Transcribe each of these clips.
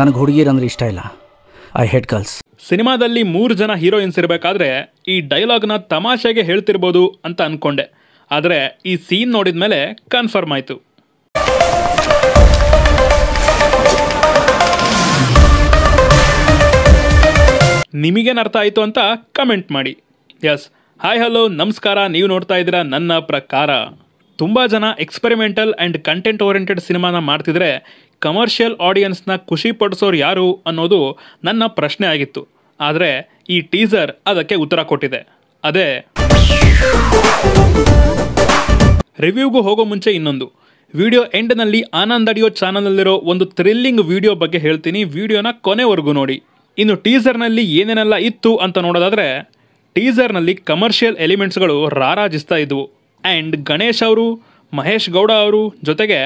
ನನಗೆ ಹುಡುಗಿರಂದ್ರೆ ಇಷ್ಟ ಇಲ್ಲ ಐ ಹೆಡ್ ಗರ್ಲ್ಸ್ ಸಿನಿಮಾದಲ್ಲಿ ಮೂರು ಜನ ಹೀರೋಯಿನ್ಸ್ ಇರಬೇಕಾದ್ರೆ ಈ ಡೈಲಾಗ್ನ ತಮಾಷೆಗೆ ಹೇಳ್ತಿರ್ಬೋದು ಅಂತ ಅಂದ್ಕೊಂಡೆ ಆದರೆ ಈ ಸೀನ್ ನೋಡಿದ ಮೇಲೆ ಕನ್ಫರ್ಮ್ ಆಯಿತು ನಿಮಗೇನು ಅರ್ಥ ಆಯಿತು ಅಂತ ಕಮೆಂಟ್ ಮಾಡಿ ಎಸ್ ಹಾಯ್ ಹಲೋ ನಮಸ್ಕಾರ ನೀವು ನೋಡ್ತಾ ಇದ್ದೀರಾ ನನ್ನ ಪ್ರಕಾರ ತುಂಬ ಜನ ಎಕ್ಸ್ಪೆರಿಮೆಂಟಲ್ ಆ್ಯಂಡ್ ಕಂಟೆಂಟ್ ಓರಿಯೆಂಟೆಡ್ ಸಿನಿಮಾನ ಮಾಡ್ತಿದ್ರೆ ಕಮರ್ಷಿಯಲ್ ಆಡಿಯನ್ಸ್ನ ಖುಷಿ ಪಡಿಸೋರು ಯಾರು ಅನ್ನೋದು ನನ್ನ ಪ್ರಶ್ನೆ ಆಗಿತ್ತು ಆದರೆ ಈ ಟೀಸರ್ ಅದಕ್ಕೆ ಉತ್ತರ ಕೊಟ್ಟಿದೆ ಅದೇ ರಿವ್ಯೂಗೂ ಹೋಗೋ ಮುಂಚೆ ಇನ್ನೊಂದು ವಿಡಿಯೋ ಎಂಡ್ನಲ್ಲಿ ಆನಂದ್ ಅಡಿಯೋ ಚಾನಲ್ನಲ್ಲಿರೋ ಒಂದು ಥ್ರಿಲ್ಲಿಂಗ್ ವಿಡಿಯೋ ಬಗ್ಗೆ ಹೇಳ್ತೀನಿ ವಿಡಿಯೋನ ಕೊನೆವರೆಗೂ ನೋಡಿ ಇನ್ನು ಟೀಸರ್ನಲ್ಲಿ ಏನೇನೆಲ್ಲ ಇತ್ತು ಅಂತ ನೋಡೋದಾದರೆ ಟೀಸರ್ನಲ್ಲಿ ಕಮರ್ಷಿಯಲ್ ಎಲಿಮೆಂಟ್ಸ್ಗಳು ರಾರಾಜಿಸ್ತಾ ಇದ್ವು ಆ್ಯಂಡ್ ಗಣೇಶ್ ಅವರು ಮಹೇಶ್ ಗೌಡ ಅವರು ಜೊತೆಗೆ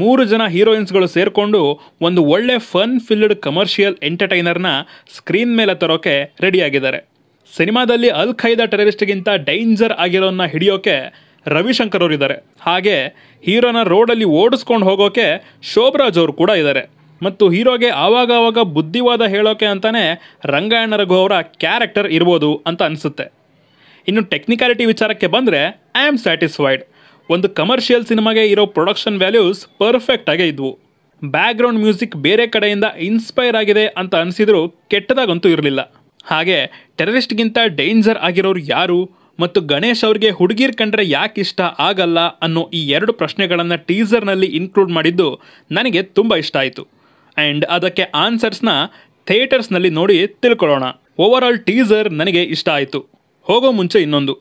ಮೂರು ಜನ ಹೀರೋಯಿನ್ಸ್ಗಳು ಸೇರಿಕೊಂಡು ಒಂದು ಒಳ್ಳೆ ಫನ್ ಫಿಲ್ಡ್ ಕಮರ್ಷಿಯಲ್ ಎಂಟರ್ಟೈನರ್ನ ಸ್ಕ್ರೀನ್ ಮೇಲೆ ತರೋಕೆ ರೆಡಿಯಾಗಿದ್ದಾರೆ ಸಿನಿಮಾದಲ್ಲಿ ಅಲ್ ಖೈದಾ ಟೆರರಿಸ್ಟ್ಗಿಂತ ಡೇಂಜರ್ ಆಗಿರೋನ್ನ ಹಿಡಿಯೋಕೆ ರವಿಶಂಕರ್ ಅವರು ಇದ್ದಾರೆ ಹಾಗೆ ಹೀರೋನ ರೋಡಲ್ಲಿ ಓಡಿಸ್ಕೊಂಡು ಹೋಗೋಕೆ ಶೋಭರಾಜ್ ಅವರು ಕೂಡ ಇದ್ದಾರೆ ಮತ್ತು ಹೀರೋಗೆ ಆವಾಗ ಆವಾಗ ಬುದ್ಧಿವಾದ ಹೇಳೋಕೆ ಅಂತಾನೆ ರಂಗಾಯಣ ರಘು ಅವರ ಕ್ಯಾರೆಕ್ಟರ್ ಇರ್ಬೋದು ಅಂತ ಅನಿಸುತ್ತೆ ಇನ್ನು ಟೆಕ್ನಿಕಾಲಿಟಿ ವಿಚಾರಕ್ಕೆ ಬಂದರೆ ಐ ಆಮ್ ಸ್ಯಾಟಿಸ್ಫೈಡ್ ಒಂದು ಕಮರ್ಷಿಯಲ್ ಸಿನಿಮಾಗೆ ಇರೋ ಪ್ರೊಡಕ್ಷನ್ ವ್ಯಾಲ್ಯೂಸ್ ಪರ್ಫೆಕ್ಟ್ ಇದ್ವು ಬ್ಯಾಕ್ ಗ್ರೌಂಡ್ ಮ್ಯೂಸಿಕ್ ಬೇರೆ ಕಡೆಯಿಂದ ಇನ್ಸ್ಪೈರ್ ಆಗಿದೆ ಅಂತ ಅನಿಸಿದರೂ ಕೆಟ್ಟದಾಗಂತೂ ಇರಲಿಲ್ಲ ಹಾಗೆ ಟೆರರಿಸ್ಟ್ಗಿಂತ ಡೇಂಜರ್ ಆಗಿರೋರು ಯಾರು ಮತ್ತು ಗಣೇಶ್ ಅವ್ರಿಗೆ ಹುಡುಗಿರ್ ಕಂಡ್ರೆ ಯಾಕೆ ಇಷ್ಟ ಆಗಲ್ಲ ಅನ್ನೋ ಈ ಎರಡು ಪ್ರಶ್ನೆಗಳನ್ನು ಟೀಸರ್ನಲ್ಲಿ ಇನ್ಕ್ಲೂಡ್ ಮಾಡಿದ್ದು ನನಗೆ ತುಂಬ ಇಷ್ಟ ಆಯಿತು ಆ್ಯಂಡ್ ಅದಕ್ಕೆ ಆನ್ಸರ್ಸ್ನ ಥಿಯೇಟರ್ಸ್ನಲ್ಲಿ ನೋಡಿ ತಿಳ್ಕೊಳ್ಳೋಣ ಓವರ್ ಆಲ್ ಟೀಸರ್ ನನಗೆ ಇಷ್ಟ ಆಯಿತು ಹೋಗೋ ಮುಂಚೆ ಇನ್ನೊಂದು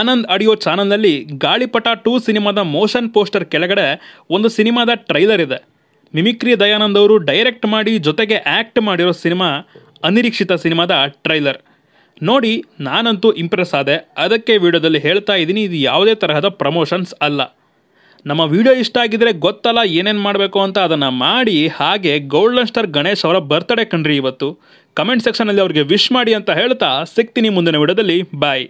ಆನಂದ್ ಆಡಿಯೋ ಚಾನಲ್ನಲ್ಲಿ ಗಾಳಿಪಟ ಟೂ ಸಿನಿಮಾದ ಮೋಷನ್ ಪೋಸ್ಟರ್ ಕೆಳಗಡೆ ಒಂದು ಸಿನಿಮಾದ ಟ್ರೈಲರ್ ಇದೆ ಮಿಮಿಕ್ರಿ ದಯಾನಂದ್ ಅವರು ಡೈರೆಕ್ಟ್ ಮಾಡಿ ಜೊತೆಗೆ ಆ್ಯಕ್ಟ್ ಮಾಡಿರೋ ಸಿನಿಮಾ ಅನಿರೀಕ್ಷಿತ ಸಿನಿಮಾದ ಟ್ರೈಲರ್ ನೋಡಿ ನಾನಂತೂ ಇಂಪ್ರೆಸ್ ಆದೆ ಅದಕ್ಕೆ ವಿಡಿಯೋದಲ್ಲಿ ಹೇಳ್ತಾ ಇದ್ದೀನಿ ಇದು ಯಾವುದೇ ತರಹದ ಪ್ರಮೋಷನ್ಸ್ ಅಲ್ಲ ನಮ್ಮ ವಿಡಿಯೋ ಇಷ್ಟ ಆಗಿದ್ದರೆ ಗೊತ್ತಲ್ಲ ಏನೇನು ಮಾಡಬೇಕು ಅಂತ ಅದನ್ನು ಮಾಡಿ ಹಾಗೆ ಗೋಲ್ಡನ್ ಸ್ಟಾರ್ ಗಣೇಶ್ ಅವರ ಬರ್ತ್ಡೇ ಕಣ್ರಿ ಇವತ್ತು ಕಮೆಂಟ್ ಸೆಕ್ಷನಲ್ಲಿ ಅವರಿಗೆ ವಿಶ್ ಮಾಡಿ ಅಂತ ಹೇಳ್ತಾ ಸಿಗ್ತೀನಿ ಮುಂದಿನ ವಿಡಿಯೋದಲ್ಲಿ ಬಾಯ್